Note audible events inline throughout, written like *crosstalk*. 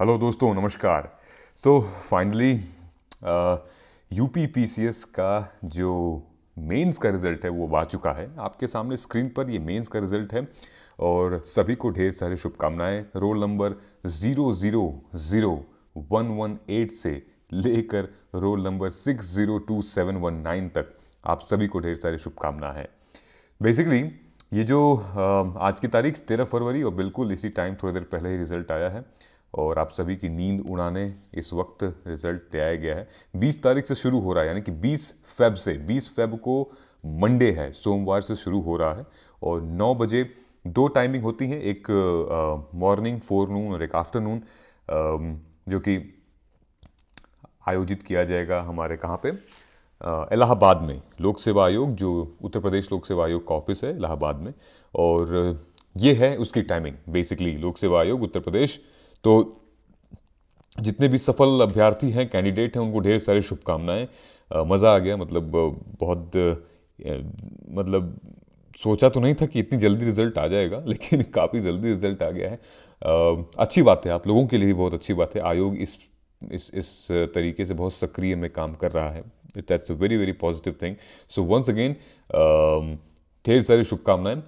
hello दोस्तों नमस्कार तो finally U P P C S का जो मेंस का रिज़ल्ट है वो आ चुका है आपके सामने स्क्रीन पर ये मेंस का रिज़ल्ट है और सभी को ढेर सारी शुभकामनाएं roll number zero zero zero one one eight से लेकर roll number six zero two seven one nine तक आप सभी को ढेर सारी शुभकामनाएं है बेसिकली ये जो आज की तारीख तेरह फरवरी और बिल्कुल इसी टाइम थोड़ी देर पहले ही रिज़ल्ट आया है और आप सभी की नींद उड़ाने इस वक्त रिजल्ट तय गया है 20 तारीख से शुरू हो रहा है यानी कि 20 फेब से 20 फेब को मंडे है सोमवार से शुरू हो रहा है और 9 बजे दो टाइमिंग होती हैं एक मॉर्निंग फोर नून और एक आफ्टरनून जो कि आयोजित किया जाएगा हमारे कहाँ पे इलाहाबाद में लोक सेवा आयोग जो उत्तर प्रदेश लोक सेवा आयोग का ऑफिस है इलाहाबाद में और ये है उसकी टाइमिंग बेसिकली लोक सेवा आयोग उत्तर प्रदेश तो जितने भी सफल अभ्यर्थी हैं कैंडिडेट हैं उनको ढेर सारी शुभकामनाएं मज़ा आ गया मतलब बहुत मतलब सोचा तो नहीं था कि इतनी जल्दी रिजल्ट आ जाएगा *laughs* लेकिन काफ़ी जल्दी रिजल्ट आ गया है आ, अच्छी बात है आप लोगों के लिए भी बहुत अच्छी बात है आयोग इस इस इस तरीके से बहुत सक्रिय में काम कर रहा है that's a very very positive thing so once again ढेर सारी शुभकामनाएं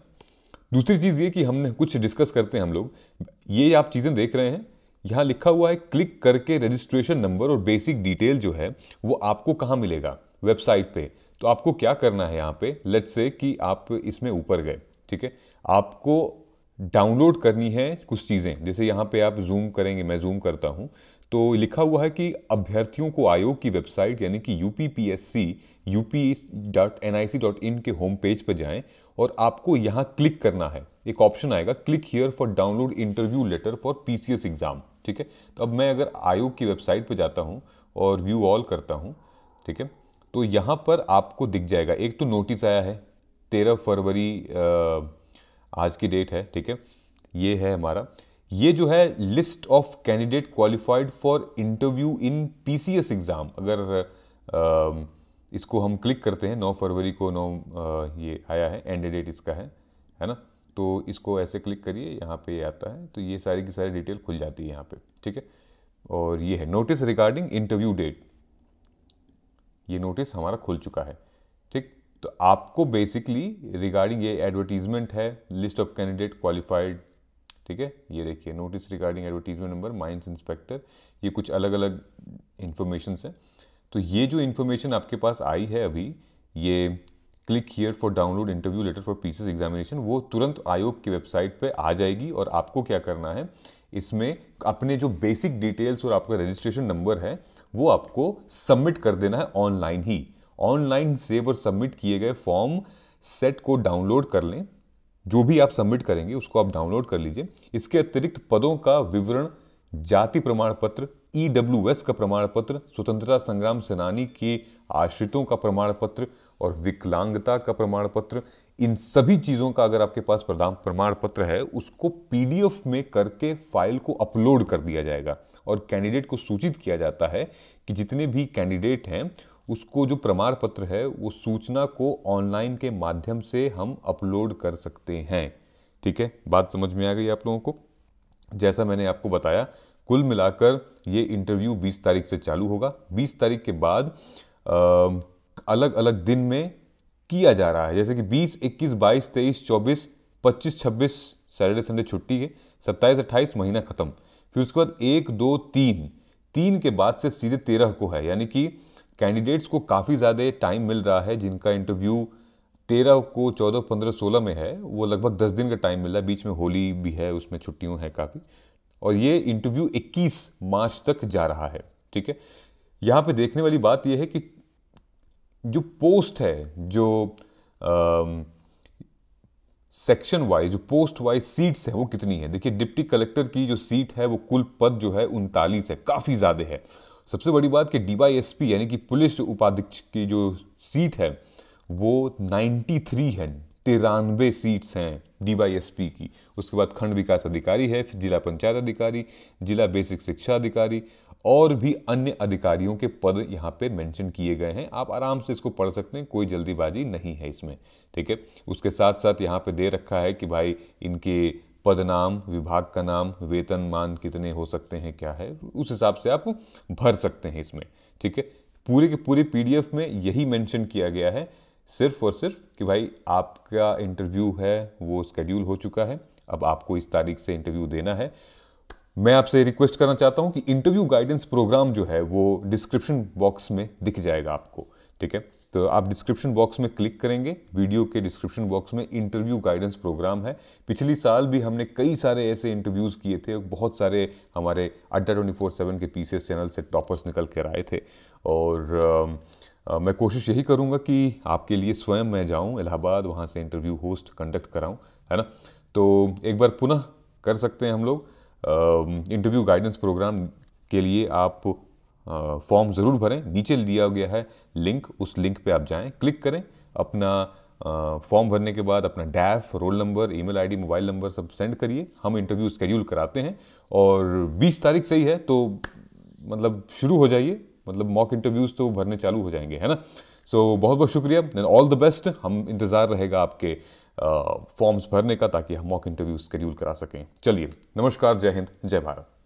दूसरी चीज़ ये कि हमने कुछ डिस्कस करते हैं हम लोग ये आप चीज़ें देख रहे हैं यहाँ लिखा हुआ है क्लिक करके रजिस्ट्रेशन नंबर और बेसिक डिटेल जो है वो आपको कहाँ मिलेगा वेबसाइट पे तो आपको क्या करना है यहाँ पे लेट्स से कि आप इसमें ऊपर गए ठीक है आपको डाउनलोड करनी है कुछ चीज़ें जैसे यहाँ पे आप जूम करेंगे मैं जूम करता हूँ तो लिखा हुआ है कि अभ्यर्थियों को आयोग की वेबसाइट यानी कि U P P S C U P dot N I C dot in के होम पेज पर जाएं और आपको यहाँ क्लिक करना है एक ऑप्शन आएगा click here for download interview letter for P C S exam ठीक है तो अब मैं अगर आयोग की वेबसाइट पर जाता हूँ और व्यू ऑल करता हूँ ठीक है तो यहाँ पर आपको दिख जाएगा एक तो नोटिस आया है तेरह फरवरी आ, आज की डेट है ठीक है ये है हमारा ये जो है list of candidate qualified for interview in PCS exam अगर आ, इसको हम क्लिक करते हैं 9 फरवरी को 9 आ, ये आया है एंड डेट इसका है है ना तो इसको ऐसे क्लिक करिए यहाँ पे आता है तो ये सारी की सारी डिटेल खुल जाती है यहाँ पे ठीक है और ये है नोटिस रिगार्डिंग इंटरव्यू डेट ये नोटिस हमारा खुल चुका है तो आपको बेसिकली रिगार्डिंग ये एडवर्टीजमेंट है लिस्ट ऑफ कैंडिडेट क्वालिफाइड ठीक है ये देखिए notice regarding advertisement number mines inspector ये कुछ अलग अलग इन्फॉर्मेशन हैं तो ये जो इन्फॉर्मेशन आपके पास आई है अभी ये click here for download interview letter for PCS examination वो तुरंत आयोग की वेबसाइट पे आ जाएगी और आपको क्या करना है इसमें अपने जो बेसिक डिटेल्स और आपका रजिस्ट्रेशन नंबर है वो आपको सबमिट कर देना है ऑनलाइन ही ऑनलाइन सेव और सबमिट किए गए फॉर्म सेट को डाउनलोड कर लें जो भी आप सबमिट करेंगे उसको आप डाउनलोड कर लीजिए इसके अतिरिक्त पदों का विवरण जाति प्रमाण पत्र ई e का प्रमाण पत्र स्वतंत्रता संग्राम सेनानी के आश्रितों का प्रमाण पत्र और विकलांगता का प्रमाण पत्र इन सभी चीज़ों का अगर आपके पास प्रमाण पत्र है उसको पीडीएफ में करके फाइल को अपलोड कर दिया जाएगा और कैंडिडेट को सूचित किया जाता है कि जितने भी कैंडिडेट हैं उसको जो प्रमाण पत्र है वो सूचना को ऑनलाइन के माध्यम से हम अपलोड कर सकते हैं ठीक है बात समझ में आ गई आप लोगों को जैसा मैंने आपको बताया कुल मिलाकर ये इंटरव्यू 20 तारीख से चालू होगा 20 तारीख के बाद आ, अलग अलग दिन में किया जा रहा है जैसे कि 20, 21, 22, 23, 24, 25, 26 सैटरडे संडे छुट्टी है 27, 28 महीना ख़त्म फिर उसके बाद एक दो तीन तीन के बाद से सीधे तेरह को है यानी कि कैंडिडेट्स को काफ़ी ज़्यादा टाइम मिल रहा है जिनका इंटरव्यू तेरह को चौदह पंद्रह सोलह में है वो लगभग दस दिन का टाइम मिला बीच में होली भी है उसमें छुट्टियों हैं काफ़ी और ये इंटरव्यू 21 मार्च तक जा रहा है ठीक है यहाँ पे देखने वाली बात यह है कि जो पोस्ट है जो सेक्शन वाइज जो पोस्ट वाइज सीट्स हैं वो कितनी है देखिए डिप्टी कलेक्टर की जो सीट है वो कुल पद जो है उनतालीस है काफ़ी ज़्यादा है सबसे बड़ी बात कि डीवाईएसपी यानी कि पुलिस उपाध्यक्ष की जो सीट है वो 93 है तिरानवे सीट्स हैं डीवाईएसपी की उसके बाद खंड विकास अधिकारी है फिर जिला पंचायत अधिकारी जिला बेसिक शिक्षा अधिकारी और भी अन्य अधिकारियों के पद यहाँ पे मेंशन किए गए हैं आप आराम से इसको पढ़ सकते हैं कोई जल्दीबाजी नहीं है इसमें ठीक है उसके साथ साथ यहाँ पे दे रखा है कि भाई इनके पदनाम विभाग का नाम वेतन मान कितने हो सकते हैं क्या है उस हिसाब से आप भर सकते हैं इसमें ठीक है पूरे के पूरे पीडीएफ में यही मेंशन किया गया है सिर्फ और सिर्फ कि भाई आपका इंटरव्यू है वो स्केड्यूल हो चुका है अब आपको इस तारीख से इंटरव्यू देना है मैं आपसे रिक्वेस्ट करना चाहता हूं कि इंटरव्यू गाइडेंस प्रोग्राम जो है वो डिस्क्रिप्शन बॉक्स में दिख जाएगा आपको ठीक है तो आप डिस्क्रिप्शन बॉक्स में क्लिक करेंगे वीडियो के डिस्क्रिप्शन बॉक्स में इंटरव्यू गाइडेंस प्रोग्राम है पिछली साल भी हमने कई सारे ऐसे इंटरव्यूज़ किए थे बहुत सारे हमारे अड्डा ट्वेंटी फोर सेवन के पीसेस चैनल से टॉपर्स निकल कर आए थे और आ, मैं कोशिश यही करूँगा कि आपके लिए स्वयं मैं जाऊँ इलाहाबाद वहाँ से इंटरव्यू होस्ट कंडक्ट कराऊँ है ना तो एक बार पुनः कर सकते हैं हम लोग इंटरव्यू गाइडेंस प्रोग्राम के लिए आप फॉर्म ज़रूर भरें नीचे दिया गया है लिंक उस लिंक पे आप जाएं क्लिक करें अपना फॉर्म भरने के बाद अपना डैफ roll number email ID mobile number सब सेंड करिए हम इंटरव्यू स्कड्यूल कराते हैं और 20 तारीख से ही है तो मतलब शुरू हो जाइए मतलब मॉक इंटरव्यूज़ तो भरने चालू हो जाएंगे है ना सो so, बहुत बहुत शुक्रिया ऑल द बेस्ट हम इंतज़ार रहेगा आपके फॉर्म्स भरने का ताकि हम मॉक इंटरव्यू स्केड्यूल करा सकें चलिए नमस्कार जय हिंद जय भारत